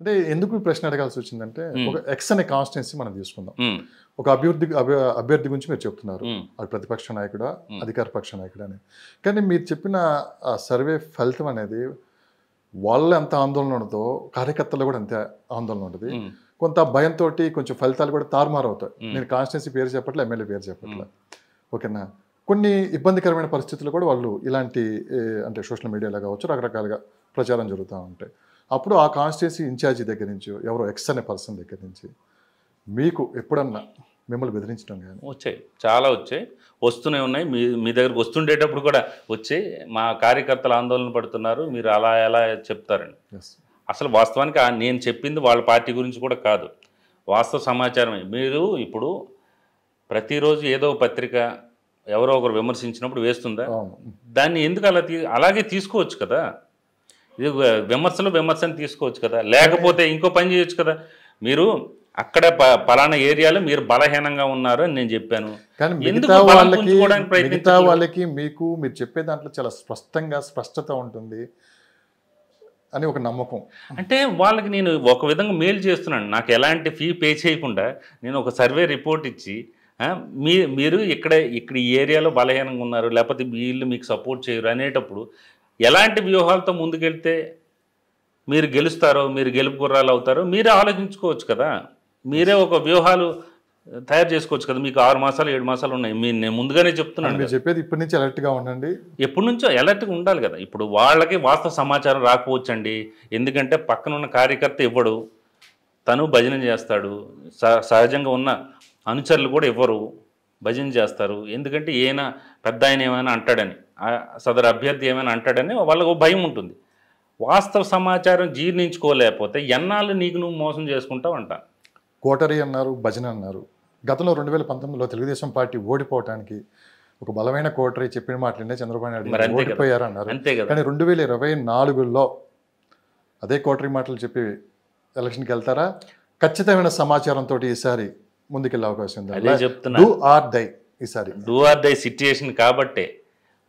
అంటే ఎందుకు ప్రశ్న అడగాల్సి వచ్చిందంటే ఒక ఎక్స్ అనే కాన్స్టెన్సీ మనం తీసుకుందాం ఒక అభివృద్ధి అభ్యర్థి గురించి మీరు చెప్తున్నారు అది ప్రతిపక్ష నాయకుడా అధికార పక్ష నాయకుడా అని కానీ మీరు చెప్పిన సర్వే ఫలితం అనేది వాళ్ళ ఎంత ఆందోళన ఉండదో కార్యకర్తలు కూడా అంతే ఆందోళన ఉంటుంది కొంత భయంతో కొంచెం ఫలితాలు కూడా తారుమారు అవుతాయి నేను కాన్స్టెన్సీ పేరు చెప్పట్లే ఎమ్మెల్యే పేరు చెప్పట్లే ఓకేనా కొన్ని ఇబ్బందికరమైన పరిస్థితులు కూడా వాళ్ళు ఇలాంటి అంటే సోషల్ మీడియాలో కావచ్చు రకరకాలుగా ప్రచారం జరుగుతూ ఉంటాయి అప్పుడు ఆ కాన్స్టిట్యూన్సీ ఇన్ఛార్జి దగ్గర నుంచి ఎవరో ఎక్స్ అనే పర్సన్ దగ్గర నుంచి మీకు ఎప్పుడన్నా మిమ్మల్ని బెదిరించడం కానీ వచ్చాయి చాలా వచ్చాయి వస్తూనే ఉన్నాయి మీ మీ దగ్గరకు వస్తుండేటప్పుడు కూడా వచ్చి మా కార్యకర్తలు ఆందోళన పడుతున్నారు మీరు అలా ఎలా చెప్తారండి అసలు వాస్తవానికి నేను చెప్పింది వాళ్ళ పార్టీ గురించి కూడా కాదు వాస్తవ సమాచారమే మీరు ఇప్పుడు ప్రతిరోజు ఏదో పత్రిక ఎవరో ఒకరు విమర్శించినప్పుడు వేస్తుందా దాన్ని ఎందుకు అలా తీ అలాగే తీసుకోవచ్చు కదా ఇది విమర్శలు విమర్శను తీసుకోవచ్చు కదా లేకపోతే ఇంకో పని చేయొచ్చు కదా మీరు అక్కడ పలానా ఏరియాలో మీరు బలహీనంగా ఉన్నారు అని నేను చెప్పాను మిగతా వాళ్ళకి మీకు మీరు చెప్పే దాంట్లో చాలా స్పష్టంగా స్పష్టత ఉంటుంది అని ఒక నమ్మకం అంటే వాళ్ళకి నేను ఒక విధంగా మేలు చేస్తున్నాను నాకు ఎలాంటి ఫీ పే చేయకుండా నేను ఒక సర్వే రిపోర్ట్ ఇచ్చి మీ మీరు ఇక్కడ ఇక్కడ ఈ ఏరియాలో బలహీనంగా ఉన్నారు లేకపోతే వీళ్ళు మీకు సపోర్ట్ చేయరు అనేటప్పుడు ఎలాంటి వ్యూహాలతో ముందుకెళ్తే మీరు గెలుస్తారో మీరు గెలుపు గుర్రాలు అవుతారో మీరే ఆలోచించుకోవచ్చు కదా మీరే ఒక వ్యూహాలు తయారు చేసుకోవచ్చు కదా మీకు ఆరు మాసాలు ఏడు మాసాలు ఉన్నాయి మీరు నేను ముందుగానే చెప్తున్నాను మీరు చెప్పేది ఇప్పటి నుంచి అలర్ట్గా ఉండండి ఎప్పటి నుంచో అలర్ట్గా ఉండాలి కదా ఇప్పుడు వాళ్ళకి వాస్తవ సమాచారం రాకపోవచ్చండి ఎందుకంటే పక్కనున్న కార్యకర్త ఇవ్వడు తను భజన చేస్తాడు సహజంగా ఉన్న అనుచరులు కూడా ఇవ్వరు భజన చేస్తారు ఎందుకంటే ఈయన పెద్ద ఆయన ఏమైనా అంటాడని సదరు అభ్యర్థి ఏమైనా అంటాడని వాళ్ళకు భయం ఉంటుంది వాస్తవ సమాచారం జీర్ణించుకోలేకపోతే ఎన్నాళ్ళు నీకు నువ్వు మోసం చేసుకుంటావు అంట కోటరీ అన్నారు భజన అన్నారు గతంలో రెండు వేల పంతొమ్మిదిలో తెలుగుదేశం పార్టీ ఓడిపోవటానికి ఒక బలమైన కోటరీ చెప్పిన మాటలనే చంద్రబాబు నాయుడు ఓడిపోయారు అన్నారు కానీ రెండు వేల ఇరవై నాలుగులో అదే కోటరీ మాటలు చెప్పి ఎలక్షన్కి వెళ్తారా ఖచ్చితమైన సమాచారంతో ఈసారి ముందుకెళ్ళే అవకాశం ఉంది అదే చెప్తున్నా డూ ఆర్ దై ఈసారి డూ ఆర్ దై సిచ్యుయేషన్ కాబట్టే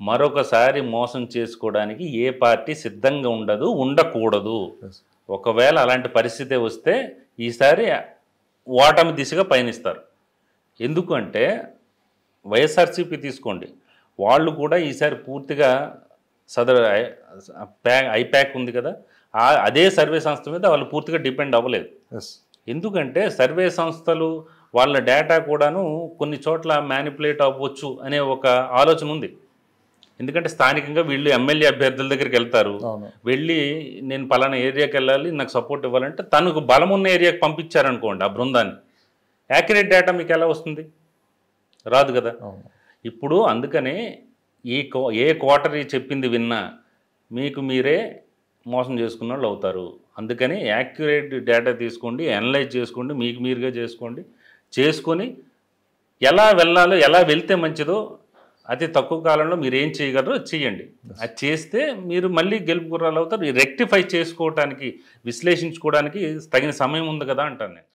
మరొకసారి మోసం చేసుకోవడానికి ఏ పార్టీ సిద్ధంగా ఉండదు ఉండకూడదు ఒకవేళ అలాంటి పరిస్థితే వస్తే ఈసారి ఓటమి దిశగా పయనిస్తారు ఎందుకంటే వైఎస్ఆర్సీపీ తీసుకోండి వాళ్ళు కూడా ఈసారి పూర్తిగా సదరు ప్యాక్ ఐప్యాక్ ఉంది కదా అదే సర్వే సంస్థ మీద వాళ్ళు పూర్తిగా డిపెండ్ అవ్వలేదు ఎందుకంటే సర్వే సంస్థలు వాళ్ళ డేటా కూడాను కొన్ని చోట్ల మ్యానిపులేట్ అవ్వచ్చు అనే ఒక ఆలోచన ఉంది ఎందుకంటే స్థానికంగా వీళ్ళు ఎమ్మెల్యే అభ్యర్థుల దగ్గరికి వెళ్తారు వెళ్ళి నేను పలానా ఏరియాకి వెళ్ళాలి నాకు సపోర్ట్ ఇవ్వాలంటే తనకు బలం ఉన్న ఏరియాకి పంపించారనుకోండి ఆ బృందాన్ని యాక్యురేట్ డేటా మీకు ఎలా వస్తుంది రాదు కదా ఇప్పుడు అందుకనే ఈ ఏ క్వార్టరీ చెప్పింది విన్నా మీకు మీరే మోసం చేసుకున్న వాళ్ళు అవుతారు అందుకని యాక్యురేట్ డేటా తీసుకోండి అనలైజ్ చేసుకోండి మీకు మీరుగా చేసుకోండి చేసుకొని ఎలా వెళ్ళాలో ఎలా వెళ్తే మంచిదో అతి తక్కువ కాలంలో మీరు ఏం చేయగలరో చేయండి అది చేస్తే మీరు మళ్ళీ గెలుపు గుర్రాలు అవుతారు రెక్టిఫై చేసుకోవడానికి విశ్లేషించుకోవడానికి తగిన సమయం ఉంది కదా అంటాను నేను